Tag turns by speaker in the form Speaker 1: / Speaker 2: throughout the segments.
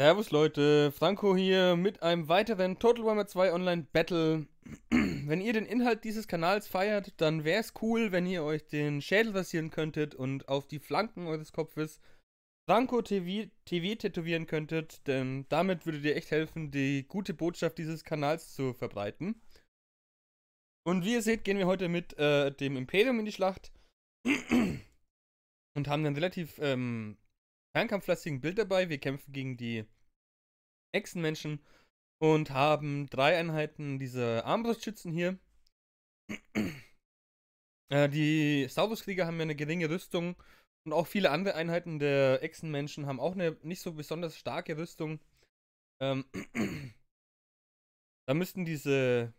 Speaker 1: Servus Leute, Franco hier mit einem weiteren Total Warhammer 2 Online Battle. wenn ihr den Inhalt dieses Kanals feiert, dann wäre es cool, wenn ihr euch den Schädel rasieren könntet und auf die Flanken eures Kopfes Franco TV, TV tätowieren könntet, denn damit würdet ihr echt helfen, die gute Botschaft dieses Kanals zu verbreiten. Und wie ihr seht, gehen wir heute mit äh, dem Imperium in die Schlacht und haben einen relativ ähm, fernkampflastigen Bild dabei. Wir kämpfen gegen die Echsenmenschen und haben drei Einheiten dieser Armbrustschützen hier. äh, die Sauruskrieger haben ja eine geringe Rüstung und auch viele andere Einheiten der Echsenmenschen haben auch eine nicht so besonders starke Rüstung. Ähm, da müssten diese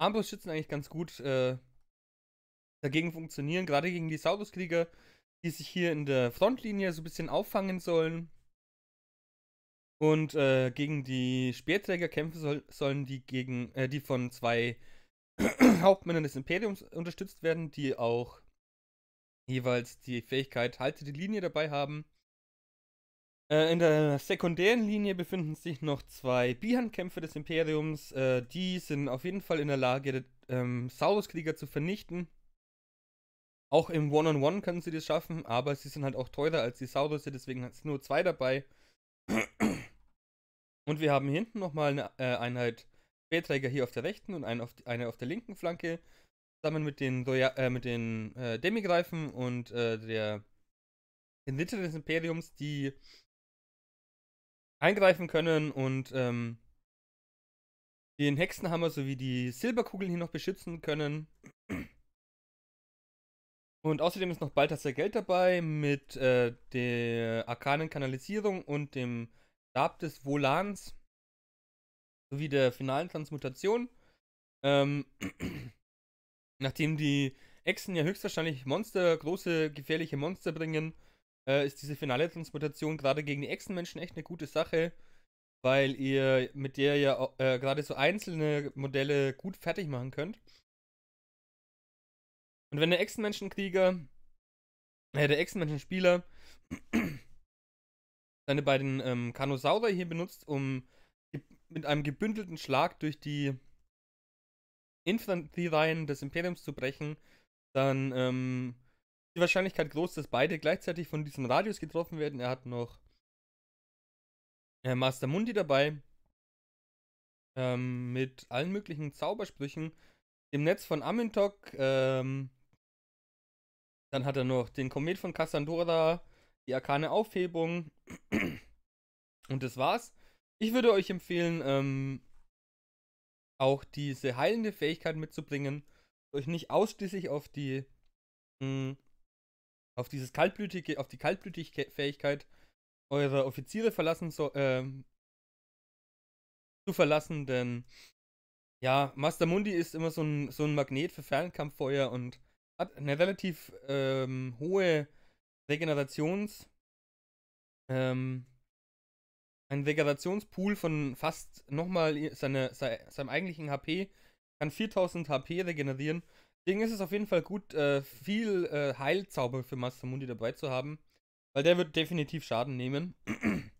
Speaker 1: Armbrustschützen eigentlich ganz gut äh, dagegen funktionieren. Gerade gegen die Sauruskrieger die sich hier in der Frontlinie so ein bisschen auffangen sollen. Und äh, gegen die Speerträger kämpfen soll, sollen, die gegen, äh, die von zwei Hauptmännern des Imperiums unterstützt werden, die auch jeweils die Fähigkeit Halte die Linie dabei haben. Äh, in der sekundären Linie befinden sich noch zwei Bihandkämpfer des Imperiums. Äh, die sind auf jeden Fall in der Lage, ähm, Sauruskrieger zu vernichten. Auch im One-on-One -on -One können sie das schaffen, aber sie sind halt auch teurer als die Saurusse, deswegen sind nur zwei dabei. Und wir haben hinten nochmal eine äh, Einheit Speerträger hier auf der rechten und eine auf, die, eine auf der linken Flanke. Zusammen mit den, Doja äh, mit den äh, Demigreifen und äh, der, den Ritter des Imperiums, die eingreifen können und ähm, den Hexenhammer sowie die Silberkugeln hier noch beschützen können. Und außerdem ist noch Balthasar Geld dabei mit äh, der arkanen Kanalisierung und dem Stab des Volans sowie der finalen Transmutation. Ähm, nachdem die Echsen ja höchstwahrscheinlich Monster, große gefährliche Monster bringen, äh, ist diese finale Transmutation gerade gegen die Echsenmenschen echt eine gute Sache, weil ihr mit der ja äh, gerade so einzelne Modelle gut fertig machen könnt. Und wenn der Echsenmenschenkrieger, äh, der Echsenmenschenspieler seine beiden ähm, Kanosaurer hier benutzt, um mit einem gebündelten Schlag durch die Infanteriereihen des Imperiums zu brechen, dann ähm, die Wahrscheinlichkeit groß, dass beide gleichzeitig von diesem Radius getroffen werden. Er hat noch äh, Master Mundi dabei. Ähm, mit allen möglichen Zaubersprüchen. Im Netz von Amintok, ähm, dann hat er noch den Komet von Cassandra, die Arkane Aufhebung. Und das war's. Ich würde euch empfehlen, ähm, auch diese heilende Fähigkeit mitzubringen. Euch nicht ausschließlich auf die mh, hm, auf dieses kaltblütige, auf die kaltblütige Fähigkeit eurer Offiziere verlassen so, äh, zu verlassen, denn ja, Master Mundi ist immer so ein, so ein Magnet für Fernkampffeuer und hat eine relativ ähm, hohe Regenerations. Ähm, ein Regenerationspool von fast nochmal seine, seine, seinem eigentlichen HP. Kann 4000 HP regenerieren. Deswegen ist es auf jeden Fall gut, äh, viel äh, Heilzauber für Master Mundi dabei zu haben. Weil der wird definitiv Schaden nehmen.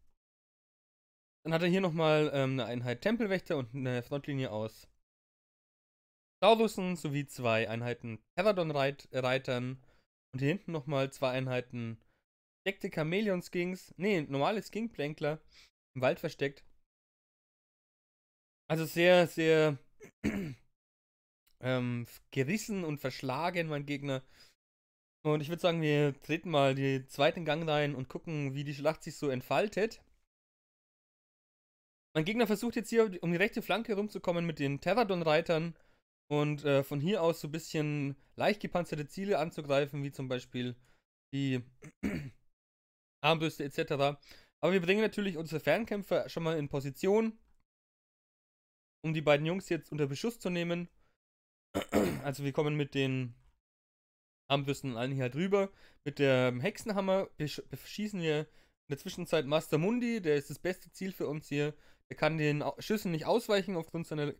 Speaker 1: Dann hat er hier nochmal ähm, eine Einheit Tempelwächter und eine Frontlinie aus Staurussen sowie zwei Einheiten Terradon-Reitern und hier hinten nochmal zwei Einheiten versteckte Chameleon-Skings, nee, normale Skinkplänkler im Wald versteckt. Also sehr, sehr ähm, gerissen und verschlagen, mein Gegner. Und ich würde sagen, wir treten mal den zweiten Gang rein und gucken, wie die Schlacht sich so entfaltet. Mein Gegner versucht jetzt hier, um die rechte Flanke rumzukommen mit den Terradon-Reitern und äh, von hier aus so ein bisschen leicht gepanzerte Ziele anzugreifen, wie zum Beispiel die Armbrüste etc. Aber wir bringen natürlich unsere Fernkämpfer schon mal in Position, um die beiden Jungs jetzt unter Beschuss zu nehmen. also wir kommen mit den Armbrüsten und allen hier drüber. mit dem Hexenhammer beschießen wir in der Zwischenzeit Master Mundi, der ist das beste Ziel für uns hier. Er kann den Schüssen nicht ausweichen aufgrund seiner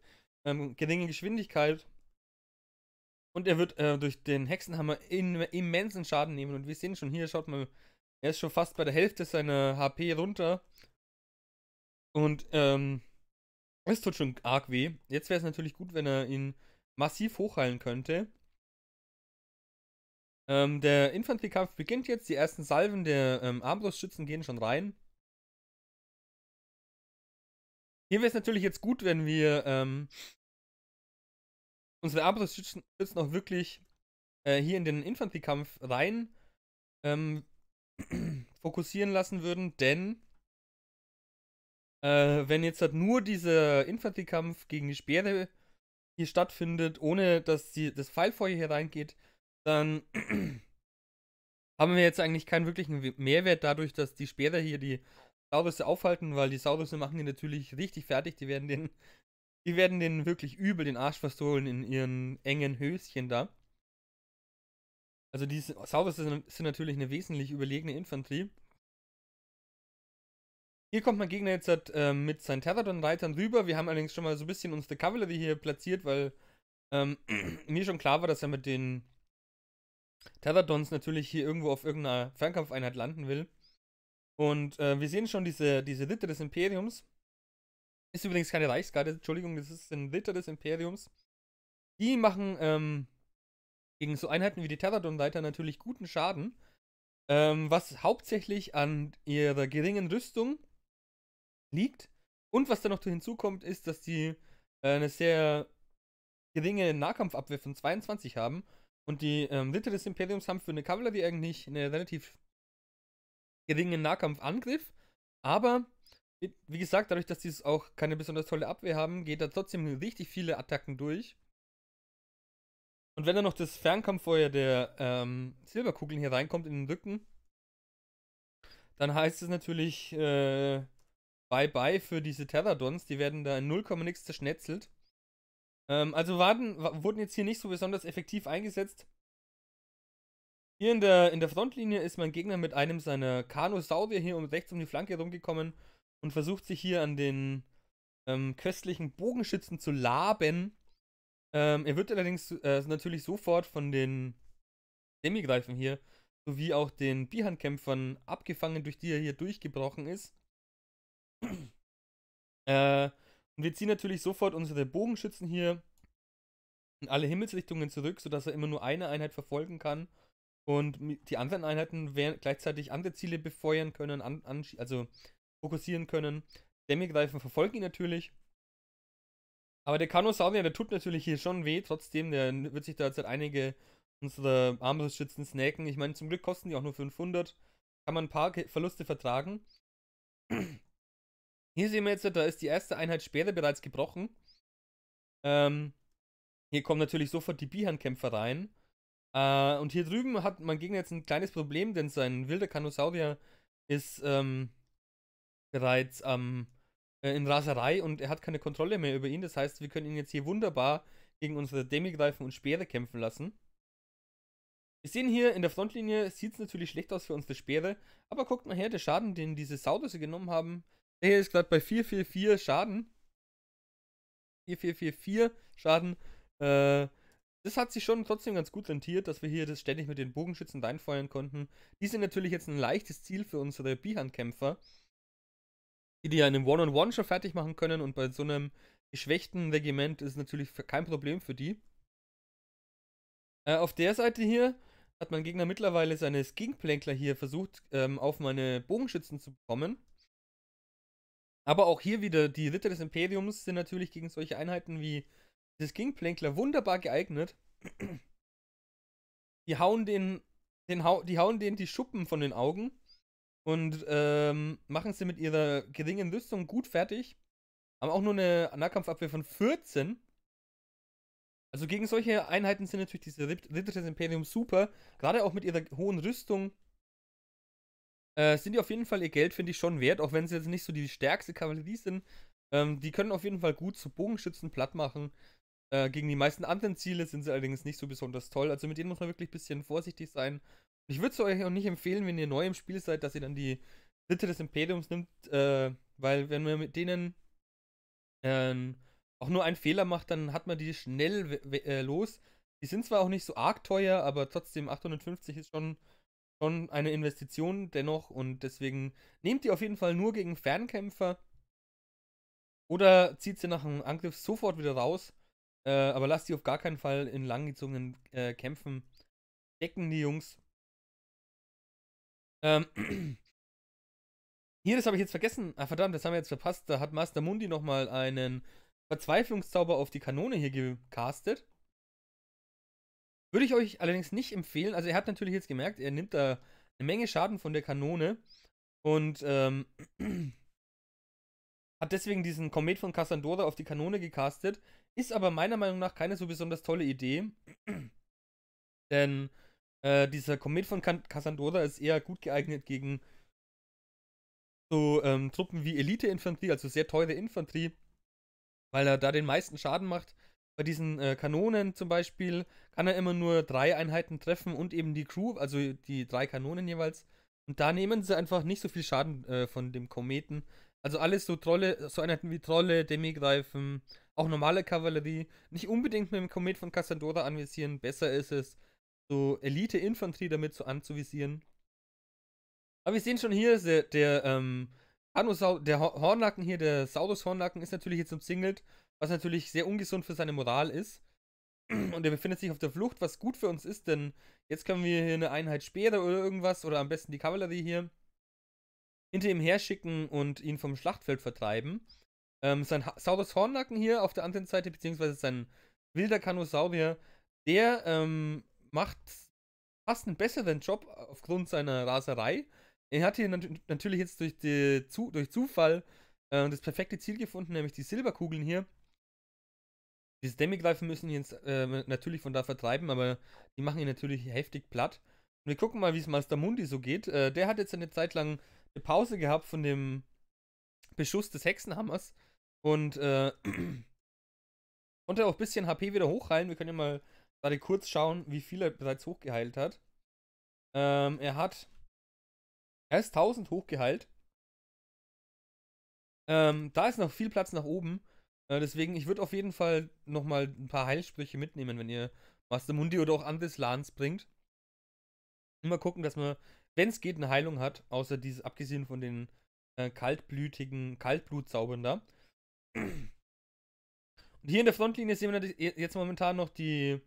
Speaker 1: ähm, geringe Geschwindigkeit. Und er wird äh, durch den Hexenhammer in, immensen Schaden nehmen. Und wir sehen schon hier, schaut mal, er ist schon fast bei der Hälfte seiner HP runter. Und ähm, es tut schon arg weh. Jetzt wäre es natürlich gut, wenn er ihn massiv hochheilen könnte. Ähm, der Infanteriekampf beginnt jetzt. Die ersten Salven der ähm, Armbrustschützen gehen schon rein. Hier wäre es natürlich jetzt gut, wenn wir ähm, unsere Armbrustschützen noch wirklich äh, hier in den Infanteriekampf rein ähm, fokussieren lassen würden, denn äh, wenn jetzt halt nur dieser Infanteriekampf gegen die Speere hier stattfindet, ohne dass die, das Pfeilfeuer hier reingeht, dann haben wir jetzt eigentlich keinen wirklichen Mehrwert dadurch, dass die Speere hier die Saurüsse aufhalten, weil die Saurüsse machen die natürlich richtig fertig. Die werden den, die werden den wirklich übel den Arsch verstohlen in ihren engen Höschen da. Also die Saurüsse sind, sind natürlich eine wesentlich überlegene Infanterie. Hier kommt mein Gegner jetzt halt, äh, mit seinen Terradon-Reitern rüber. Wir haben allerdings schon mal so ein bisschen unsere Kavallerie hier platziert, weil ähm, mir schon klar war, dass er mit den Terradons natürlich hier irgendwo auf irgendeiner Fernkampfeinheit landen will. Und äh, wir sehen schon, diese, diese Ritter des Imperiums ist übrigens keine Reichsgarde, Entschuldigung, das ist ein Ritter des Imperiums. Die machen ähm, gegen so Einheiten wie die Terradon-Reiter natürlich guten Schaden, ähm, was hauptsächlich an ihrer geringen Rüstung liegt. Und was da noch hinzukommt, ist, dass die äh, eine sehr geringe Nahkampfabwehr von 22 haben. Und die ähm, Ritter des Imperiums haben für eine Kavallerie eigentlich eine relativ geringen Nahkampfangriff. Aber wie gesagt, dadurch, dass die auch keine besonders tolle Abwehr haben, geht da trotzdem richtig viele Attacken durch. Und wenn dann noch das Fernkampffeuer der ähm, Silberkugeln hier reinkommt in den Rücken, dann heißt es natürlich äh, Bye-bye für diese Terradons. Die werden da in 0, nix zerschnetzelt. Ähm, also waren, wurden jetzt hier nicht so besonders effektiv eingesetzt. Hier in der, in der Frontlinie ist mein Gegner mit einem seiner Kanosaurier hier um rechts um die Flanke rumgekommen und versucht sich hier an den ähm, köstlichen Bogenschützen zu laben. Ähm, er wird allerdings äh, natürlich sofort von den Demigreifen hier sowie auch den Bihan-Kämpfern abgefangen, durch die er hier durchgebrochen ist. äh, und wir ziehen natürlich sofort unsere Bogenschützen hier in alle Himmelsrichtungen zurück, sodass er immer nur eine Einheit verfolgen kann und die anderen Einheiten werden gleichzeitig andere Ziele befeuern können, an, an, also fokussieren können. Demigreifen verfolgen ihn natürlich. Aber der Kanosaurier, der tut natürlich hier schon weh, trotzdem, der wird sich da jetzt halt einige unserer Armbrustschützen snacken. Ich meine, zum Glück kosten die auch nur 500. Kann man ein paar Verluste vertragen. Hier sehen wir jetzt, da ist die erste Einheit Speere bereits gebrochen. Ähm, hier kommen natürlich sofort die Bihan-Kämpfer rein. Äh, und hier drüben hat mein Gegner jetzt ein kleines Problem, denn sein wilder Kanosaurier ist ähm, bereits ähm, in Raserei und er hat keine Kontrolle mehr über ihn. Das heißt, wir können ihn jetzt hier wunderbar gegen unsere Demigreifen und Speere kämpfen lassen. Wir sehen hier in der Frontlinie, sieht es natürlich schlecht aus für unsere Speere, aber guckt mal her, der Schaden, den diese Saudüsse genommen haben, der hier ist gerade bei 444 Schaden. 4444 Schaden. Äh, das hat sich schon trotzdem ganz gut rentiert, dass wir hier das ständig mit den Bogenschützen reinfeuern konnten. Die sind natürlich jetzt ein leichtes Ziel für unsere Bihand-Kämpfer, die die ja in einem One-on-One schon fertig machen können und bei so einem geschwächten Regiment ist es natürlich kein Problem für die. Äh, auf der Seite hier hat mein Gegner mittlerweile seine Skinkplänkler hier versucht, ähm, auf meine Bogenschützen zu bekommen. Aber auch hier wieder, die Ritter des Imperiums sind natürlich gegen solche Einheiten wie dieses Gingplänkler wunderbar geeignet. Die hauen den, den hau, die hauen denen die Schuppen von den Augen und ähm, machen sie mit ihrer geringen Rüstung gut fertig. Haben auch nur eine Nahkampfabwehr von 14. Also gegen solche Einheiten sind natürlich diese Ritter des Imperiums super. Gerade auch mit ihrer hohen Rüstung äh, sind die auf jeden Fall ihr Geld, finde ich, schon wert, auch wenn sie jetzt nicht so die stärkste Kavallerie sind. Ähm, die können auf jeden Fall gut zu Bogenschützen platt machen. Äh, gegen die meisten anderen Ziele sind sie allerdings nicht so besonders toll. Also mit denen muss man wirklich ein bisschen vorsichtig sein. Ich würde es euch auch nicht empfehlen, wenn ihr neu im Spiel seid, dass ihr dann die Ritter des Imperiums nimmt, äh, weil wenn man mit denen ähm, auch nur einen Fehler macht, dann hat man die schnell äh, los. Die sind zwar auch nicht so arg teuer, aber trotzdem 850 ist schon, schon eine Investition dennoch und deswegen nehmt die auf jeden Fall nur gegen Fernkämpfer oder zieht sie nach einem Angriff sofort wieder raus. Äh, aber lasst die auf gar keinen Fall in langgezogenen äh, Kämpfen decken, die Jungs. Ähm. Hier, das habe ich jetzt vergessen. Ah, verdammt, das haben wir jetzt verpasst. Da hat Master Mundi nochmal einen Verzweiflungszauber auf die Kanone hier gecastet. Würde ich euch allerdings nicht empfehlen. Also, ihr habt natürlich jetzt gemerkt, er nimmt da eine Menge Schaden von der Kanone und ähm, hat deswegen diesen Komet von Cassandora auf die Kanone gecastet. Ist aber meiner Meinung nach keine so besonders tolle Idee. Denn äh, dieser Komet von Cassandra ist eher gut geeignet gegen so ähm, Truppen wie Elite-Infanterie, also sehr teure Infanterie, weil er da den meisten Schaden macht. Bei diesen äh, Kanonen zum Beispiel kann er immer nur drei Einheiten treffen und eben die Crew, also die drei Kanonen jeweils. Und da nehmen sie einfach nicht so viel Schaden äh, von dem Kometen, also alles so Trolle, so Einheiten wie Trolle, Demigreifen, auch normale Kavallerie. Nicht unbedingt mit dem Komet von Cassandora anvisieren. Besser ist es, so Elite-Infanterie damit so anzuvisieren. Aber wir sehen schon hier, der, der, ähm, der Hornnacken hier, der Saurus-Hornnacken ist natürlich jetzt umzingelt, was natürlich sehr ungesund für seine Moral ist. Und er befindet sich auf der Flucht, was gut für uns ist, denn jetzt können wir hier eine Einheit Speere oder irgendwas oder am besten die Kavallerie hier hinter ihm herschicken und ihn vom Schlachtfeld vertreiben. Ähm, sein ha Saurus Hornnacken hier auf der anderen Seite, beziehungsweise sein wilder Kanosaurier, der ähm, macht fast einen besseren Job aufgrund seiner Raserei. Er hat hier nat natürlich jetzt durch, Zu durch Zufall äh, das perfekte Ziel gefunden, nämlich die Silberkugeln hier. Diese Demigreifen müssen ihn jetzt äh, natürlich von da vertreiben, aber die machen ihn natürlich heftig platt. Und wir gucken mal, wie es Master Mundi so geht. Äh, der hat jetzt eine Zeit lang eine Pause gehabt von dem Beschuss des Hexenhammers und äh, konnte auch ein bisschen HP wieder hochheilen. Wir können ja mal gerade kurz schauen, wie viel er bereits hochgeheilt hat. Ähm, er hat erst 1000 hochgeheilt. Ähm, da ist noch viel Platz nach oben. Äh, deswegen, ich würde auf jeden Fall nochmal ein paar Heilsprüche mitnehmen, wenn ihr Master Mundi oder auch Andres Lans bringt. Immer gucken, dass man wenn es geht, eine Heilung hat, außer dieses, abgesehen von den äh, kaltblütigen da. Und hier in der Frontlinie sehen wir e-, jetzt momentan noch die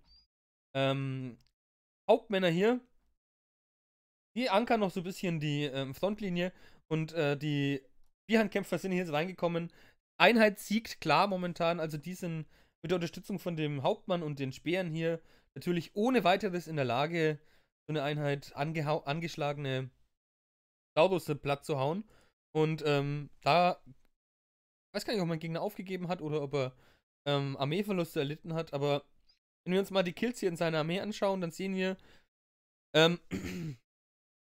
Speaker 1: ähm, Hauptmänner hier. Die ankern noch so ein bisschen die ähm, Frontlinie und äh, die Bierhandkämpfer sind hier jetzt reingekommen. Einheit siegt klar momentan, also die sind mit der Unterstützung von dem Hauptmann und den Speeren hier natürlich ohne weiteres in der Lage, so eine Einheit angeschlagene Saurusse platt zu hauen. Und ähm, da weiß gar nicht, ob mein Gegner aufgegeben hat oder ob er ähm, Armeeverluste erlitten hat, aber wenn wir uns mal die Kills hier in seiner Armee anschauen, dann sehen wir, ähm,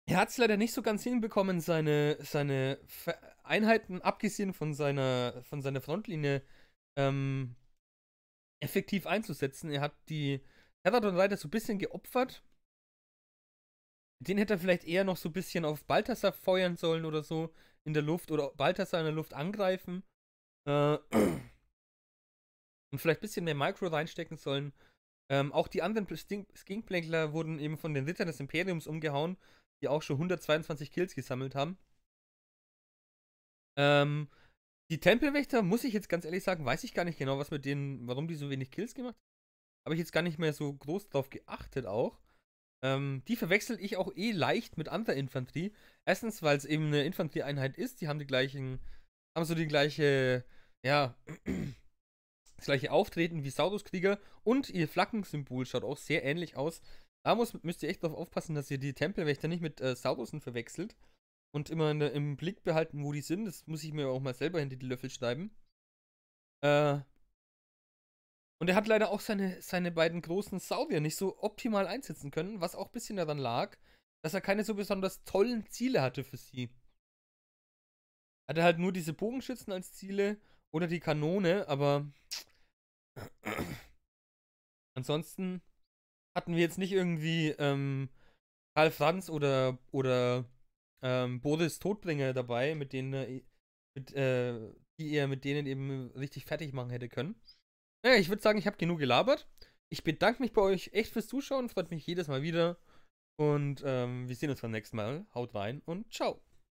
Speaker 1: er hat es leider nicht so ganz hinbekommen, seine, seine Einheiten, abgesehen von seiner, von seiner Frontlinie, ähm, effektiv einzusetzen. Er hat die Herodon Reiter so ein bisschen geopfert, den hätte er vielleicht eher noch so ein bisschen auf Balthasar feuern sollen oder so in der Luft oder Balthasar in der Luft angreifen. Äh, und vielleicht ein bisschen mehr Micro reinstecken sollen. Ähm, auch die anderen Skinkplankler wurden eben von den Rittern des Imperiums umgehauen, die auch schon 122 Kills gesammelt haben. Ähm, die Tempelwächter, muss ich jetzt ganz ehrlich sagen, weiß ich gar nicht genau, was mit denen, warum die so wenig Kills gemacht haben. Habe ich jetzt gar nicht mehr so groß drauf geachtet auch. Ähm, die verwechsel ich auch eh leicht mit anderer Infanterie. Erstens, weil es eben eine Infanterieeinheit ist, die haben die gleichen, haben so die gleiche, ja, das gleiche Auftreten wie Saurus-Krieger und ihr Flaggensymbol schaut auch sehr ähnlich aus. Da muss, müsst ihr echt darauf aufpassen, dass ihr die Tempelwächter nicht mit äh, Saurusen verwechselt und immer ne, im Blick behalten, wo die sind. Das muss ich mir auch mal selber hinter die Löffel schreiben. Äh, und er hat leider auch seine, seine beiden großen Saurier nicht so optimal einsetzen können, was auch ein bisschen daran lag, dass er keine so besonders tollen Ziele hatte für sie. Er hatte halt nur diese Bogenschützen als Ziele oder die Kanone, aber ansonsten hatten wir jetzt nicht irgendwie ähm, Karl Franz oder, oder ähm, Boris Todbringer dabei, mit denen er, mit, äh, die er mit denen eben richtig fertig machen hätte können. Naja, ich würde sagen, ich habe genug gelabert. Ich bedanke mich bei euch echt fürs Zuschauen. Freut mich jedes Mal wieder. Und ähm, wir sehen uns beim nächsten Mal. Haut rein und ciao.